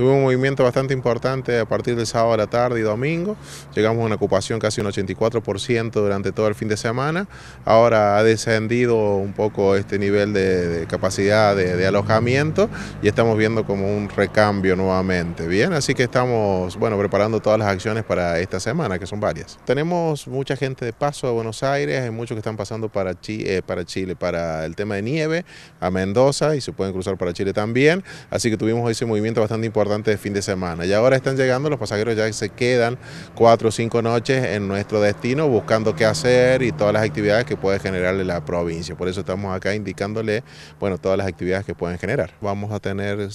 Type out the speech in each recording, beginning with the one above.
Tuvimos un movimiento bastante importante a partir del sábado a la tarde y domingo. Llegamos a una ocupación casi un 84% durante todo el fin de semana. Ahora ha descendido un poco este nivel de, capacidad de, alojamiento y estamos viendo como un recambio nuevamente. Bien, así que estamos bueno, preparando todas las acciones para esta semana, que son varias. Tenemos mucha gente de paso a Buenos Aires, hay muchos que están pasando para eh, Chile, para el tema de nieve, a Mendoza y se pueden cruzar para Chile también. Así que tuvimos ese movimiento bastante importante de fin de semana. Y ahora están llegando, los pasajeros ya que se quedan cuatro o cinco noches en nuestro destino buscando qué hacer y todas las actividades que puede generarle la provincia. Por eso estamos acá indicándole, bueno, todas las actividades que pueden generar. Vamos a tener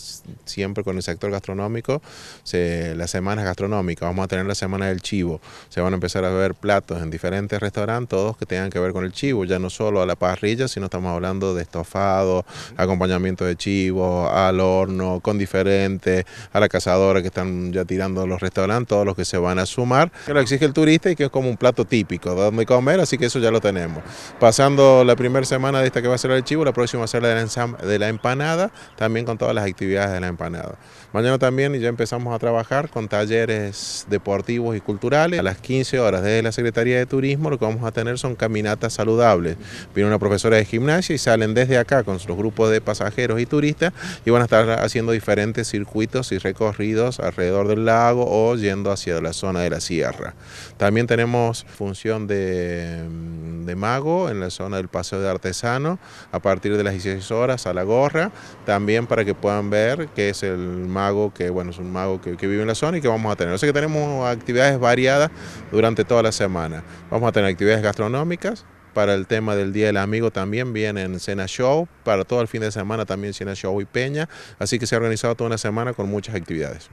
siempre con el sector gastronómico se, las semanas gastronómicas, vamos a tener la semana del chivo, se van a empezar a ver platos en diferentes restaurantes, todos que tengan que ver con el chivo, ya no solo a la parrilla, sino estamos hablando de estofado, acompañamiento de chivo, al horno, con diferentes a la cazadora que están ya tirando los restaurantes, todos los que se van a sumar, que lo exige el turista y que es como un plato típico de donde comer, así que eso ya lo tenemos. Pasando la primera semana de esta que va a ser el archivo, la próxima va a ser la de la empanada, también con todas las actividades de la empanada. Mañana también ya empezamos a trabajar con talleres deportivos y culturales. A las 15 horas desde la Secretaría de Turismo lo que vamos a tener son caminatas saludables. Viene una profesora de gimnasia y salen desde acá con los grupos de pasajeros y turistas y van a estar haciendo diferentes circuitos y recorridos alrededor del lago o yendo hacia la zona de la sierra. También tenemos función de, mm, mago en la zona del paseo de artesano a partir de las 16 horas a la gorra, también para que puedan ver qué es el mago que, bueno, es un mago que, vive en la zona y que vamos a tener. O sea que tenemos actividades variadas durante toda la semana. Vamos a tener actividades gastronómicas, para el tema del Día del Amigo también viene en Cena Show, para todo el fin de semana también Cena Show y Peña, así que se ha organizado toda una semana con muchas actividades.